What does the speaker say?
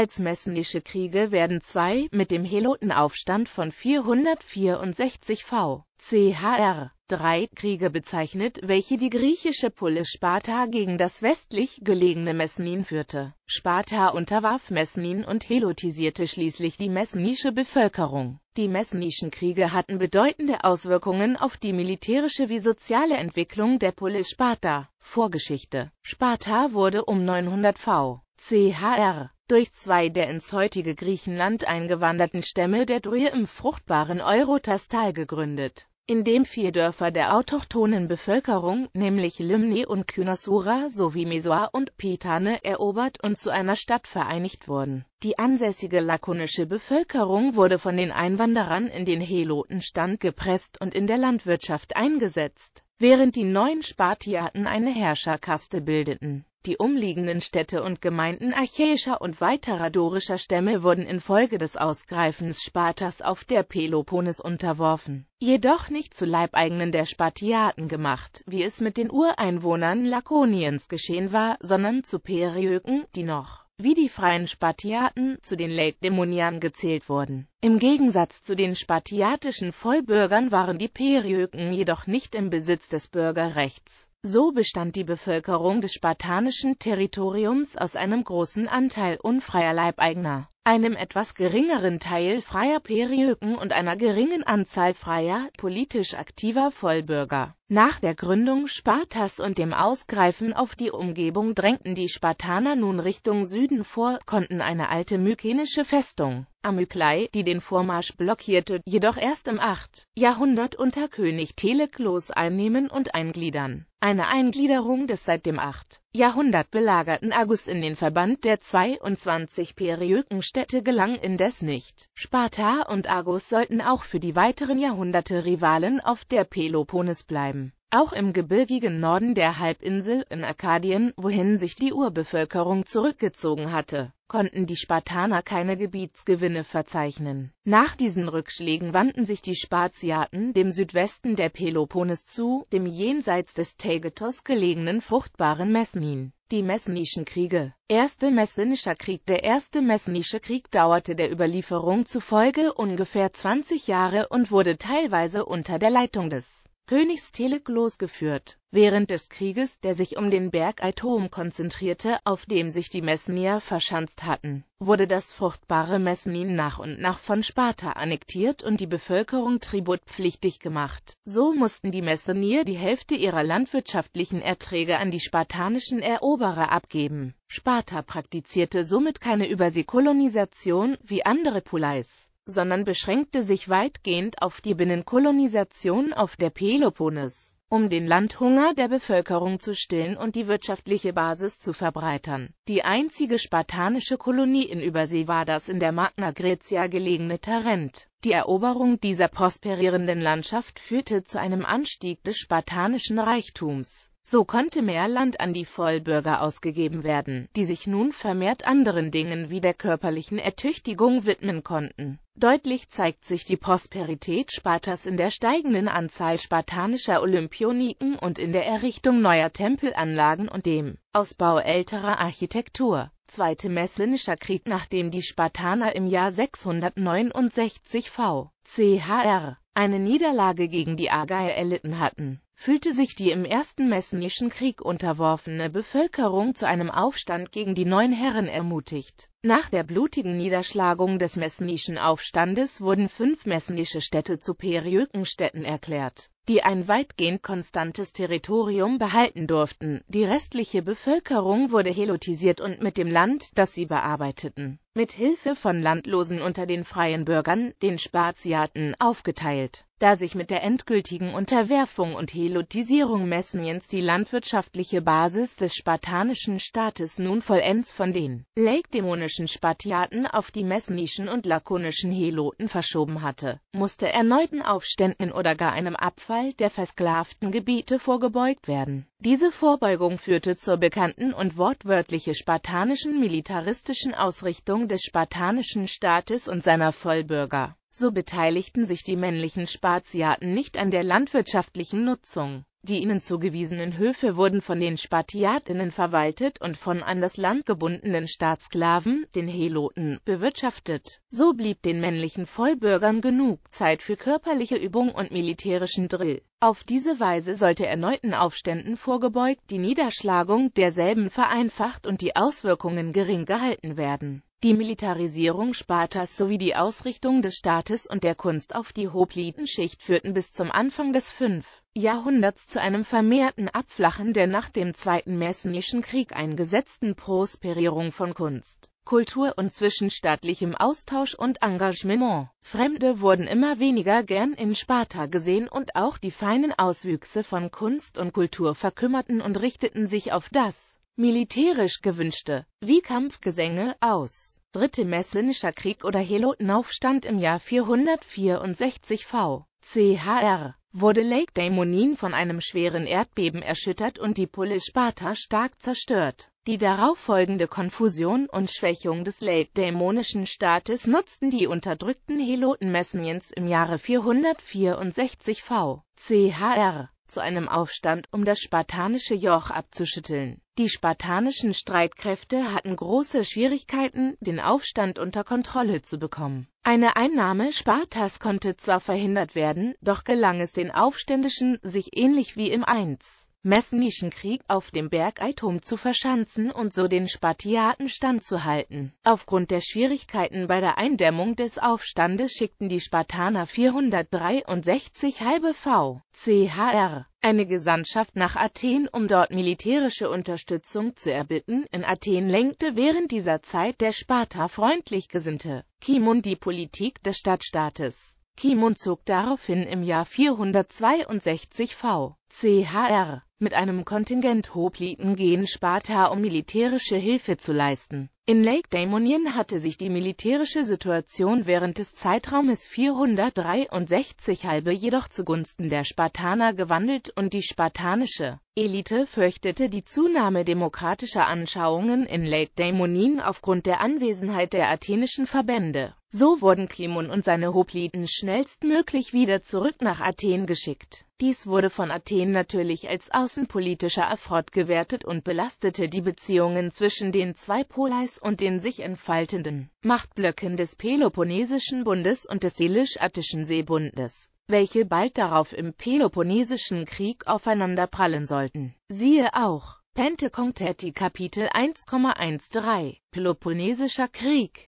Als messnische Kriege werden zwei mit dem Helotenaufstand von 464 v. CHR drei Kriege bezeichnet, welche die griechische Polis Sparta gegen das westlich gelegene Messnin führte. Sparta unterwarf Messnin und helotisierte schließlich die messnische Bevölkerung. Die messinischen Kriege hatten bedeutende Auswirkungen auf die militärische wie soziale Entwicklung der Polis Sparta. Vorgeschichte Sparta wurde um 900 v. CHR durch zwei der ins heutige Griechenland eingewanderten Stämme der Drüe im fruchtbaren Eurotastal gegründet, in dem vier Dörfer der autochthonen Bevölkerung, nämlich Limni und Kynosura sowie Mesoa und Petane, erobert und zu einer Stadt vereinigt wurden. Die ansässige lakonische Bevölkerung wurde von den Einwanderern in den Helotenstand gepresst und in der Landwirtschaft eingesetzt, während die neuen Spartiaten eine Herrscherkaste bildeten die umliegenden Städte und Gemeinden achäischer und weiterer dorischer Stämme wurden infolge des Ausgreifens Spartas auf der Peloponnes unterworfen, jedoch nicht zu Leibeigenen der Spartiaten gemacht, wie es mit den Ureinwohnern Lakoniens geschehen war, sondern zu Periöken, die noch wie die freien Spartiaten zu den Lakedaemoniern gezählt wurden. Im Gegensatz zu den spartiatischen Vollbürgern waren die Periöken jedoch nicht im Besitz des Bürgerrechts so bestand die Bevölkerung des spartanischen Territoriums aus einem großen Anteil unfreier Leibeigner, einem etwas geringeren Teil freier Periöken und einer geringen Anzahl freier, politisch aktiver Vollbürger. Nach der Gründung Spartas und dem Ausgreifen auf die Umgebung drängten die Spartaner nun Richtung Süden vor, konnten eine alte mykenische Festung Amyklei, die den Vormarsch blockierte, jedoch erst im 8. Jahrhundert unter König Teleklos einnehmen und eingliedern. Eine Eingliederung des seit dem 8. Jahrhundert belagerten Argus in den Verband der 22 Periökenstädte gelang indes nicht. Sparta und Argos sollten auch für die weiteren Jahrhunderte Rivalen auf der Peloponnes bleiben. Auch im gebirgigen Norden der Halbinsel in Arkadien, wohin sich die Urbevölkerung zurückgezogen hatte, konnten die Spartaner keine Gebietsgewinne verzeichnen. Nach diesen Rückschlägen wandten sich die Spartiaten dem Südwesten der Peloponnes zu, dem jenseits des Taygetos gelegenen fruchtbaren Messin. Die Messinischen Kriege. Erste Messinischer Krieg Der erste Messinische Krieg dauerte der Überlieferung zufolge ungefähr 20 Jahre und wurde teilweise unter der Leitung des Königstelek losgeführt. Während des Krieges, der sich um den Berg Aitom konzentrierte, auf dem sich die Messenier verschanzt hatten, wurde das fruchtbare Messenin nach und nach von Sparta annektiert und die Bevölkerung tributpflichtig gemacht. So mussten die Messenier die Hälfte ihrer landwirtschaftlichen Erträge an die spartanischen Eroberer abgeben. Sparta praktizierte somit keine Überseekolonisation wie andere Pulais sondern beschränkte sich weitgehend auf die Binnenkolonisation auf der Peloponnes, um den Landhunger der Bevölkerung zu stillen und die wirtschaftliche Basis zu verbreitern. Die einzige spartanische Kolonie in Übersee war das in der Magna Graecia gelegene Tarent. Die Eroberung dieser prosperierenden Landschaft führte zu einem Anstieg des spartanischen Reichtums. So konnte mehr Land an die Vollbürger ausgegeben werden, die sich nun vermehrt anderen Dingen wie der körperlichen Ertüchtigung widmen konnten. Deutlich zeigt sich die Prosperität Spartas in der steigenden Anzahl spartanischer Olympioniken und in der Errichtung neuer Tempelanlagen und dem Ausbau älterer Architektur. Zweite Messlinischer Krieg Nachdem die Spartaner im Jahr 669 v. chr. eine Niederlage gegen die Argeier erlitten hatten, fühlte sich die im Ersten Messenischen Krieg unterworfene Bevölkerung zu einem Aufstand gegen die neuen Herren ermutigt nach der blutigen Niederschlagung des messnischen Aufstandes wurden fünf messnische Städte zu Periökenstädten erklärt, die ein weitgehend konstantes Territorium behalten durften. Die restliche Bevölkerung wurde helotisiert und mit dem Land, das sie bearbeiteten, mit Hilfe von Landlosen unter den freien Bürgern, den Spartiaten, aufgeteilt. Da sich mit der endgültigen Unterwerfung und Helotisierung Messniens die landwirtschaftliche Basis des spartanischen Staates nun vollends von den lakedemonischen Spartiaten auf die messnischen und lakonischen Heloten verschoben hatte, musste erneuten Aufständen oder gar einem Abfall der versklavten Gebiete vorgebeugt werden diese Vorbeugung führte zur bekannten und wortwörtliche spartanischen militaristischen Ausrichtung des spartanischen Staates und seiner Vollbürger. So beteiligten sich die männlichen Spartiaten nicht an der landwirtschaftlichen Nutzung die ihnen zugewiesenen Höfe wurden von den Spatiatinnen verwaltet und von an das Land gebundenen Staatssklaven, den Heloten, bewirtschaftet. So blieb den männlichen Vollbürgern genug Zeit für körperliche Übung und militärischen Drill. Auf diese Weise sollte erneuten Aufständen vorgebeugt, die Niederschlagung derselben vereinfacht und die Auswirkungen gering gehalten werden die Militarisierung Spartas sowie die Ausrichtung des Staates und der Kunst auf die Hoplitenschicht führten bis zum Anfang des 5. Jahrhunderts zu einem vermehrten Abflachen der nach dem Zweiten Messenischen Krieg eingesetzten Prosperierung von Kunst, Kultur und zwischenstaatlichem Austausch und Engagement. Fremde wurden immer weniger gern in Sparta gesehen und auch die feinen Auswüchse von Kunst und Kultur verkümmerten und richteten sich auf das militärisch gewünschte, wie Kampfgesänge, aus. Dritte Messlinischer Krieg oder Helotenaufstand im Jahr 464 v. CHR wurde Lake Daemonin von einem schweren Erdbeben erschüttert und die Polis Sparta stark zerstört. Die darauffolgende Konfusion und Schwächung des Lake-Dämonischen Staates nutzten die unterdrückten Heloten Messniens im Jahre 464 v. CHR zu einem Aufstand, um das spartanische Joch abzuschütteln. Die spartanischen Streitkräfte hatten große Schwierigkeiten, den Aufstand unter Kontrolle zu bekommen. Eine Einnahme Spartas konnte zwar verhindert werden, doch gelang es den Aufständischen, sich ähnlich wie im 1. Messnischenkrieg auf dem Berg Aitum zu verschanzen und so den Spartiaten standzuhalten. Aufgrund der Schwierigkeiten bei der Eindämmung des Aufstandes schickten die Spartaner 463 halbe V. CHR eine Gesandtschaft nach Athen, um dort militärische Unterstützung zu erbitten. In Athen lenkte während dieser Zeit der Sparta freundlich gesinnte Kimun die Politik des Stadtstaates. Kimun zog daraufhin im Jahr 462 v. CHR mit einem Kontingent Hopliten gehen Sparta, um militärische Hilfe zu leisten. In Lake Daemonion hatte sich die militärische Situation während des Zeitraumes 463 halbe jedoch zugunsten der Spartaner gewandelt und die spartanische Elite fürchtete die Zunahme demokratischer Anschauungen in Lake Daemonion aufgrund der Anwesenheit der athenischen Verbände. So wurden Klimon und seine Hopliten schnellstmöglich wieder zurück nach Athen geschickt. Dies wurde von Athen natürlich als außenpolitischer Erfolg gewertet und belastete die Beziehungen zwischen den zwei Poleis und den sich entfaltenden Machtblöcken des Peloponnesischen Bundes und des elisch attischen Seebundes welche bald darauf im Peloponnesischen Krieg aufeinanderprallen sollten. Siehe auch Penteconteti Kapitel 1,13 Peloponnesischer Krieg